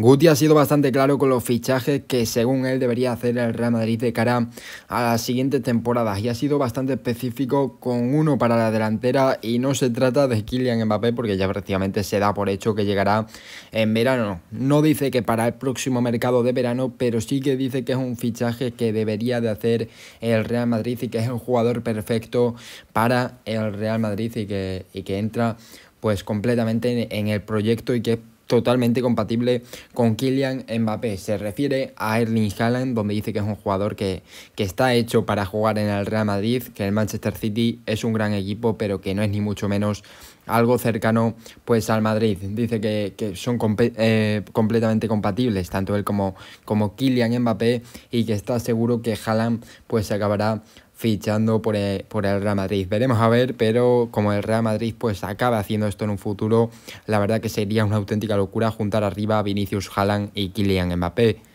Guti ha sido bastante claro con los fichajes que según él debería hacer el Real Madrid de cara a las siguientes temporadas y ha sido bastante específico con uno para la delantera y no se trata de Kylian Mbappé porque ya prácticamente se da por hecho que llegará en verano. No dice que para el próximo mercado de verano, pero sí que dice que es un fichaje que debería de hacer el Real Madrid y que es el jugador perfecto para el Real Madrid y que, entra pues completamente en, el proyecto y que es totalmente compatible con Kylian Mbappé. Se refiere a Erling Haaland, donde dice que es un jugador que, que está hecho para jugar en el Real Madrid, que el Manchester City es un gran equipo, pero que no es ni mucho menos algo cercano pues al Madrid. Dice que, son eh, completamente compatibles, tanto él como, como Kylian Mbappé, y que está seguro que Haaland pues acabará fichando por el, por el, Real Madrid. Veremos a ver, pero como el Real Madrid pues acaba haciendo esto en un futuro, la verdad que sería una auténtica locura juntar arriba a Vinicius Haaland y Kylian Mbappé.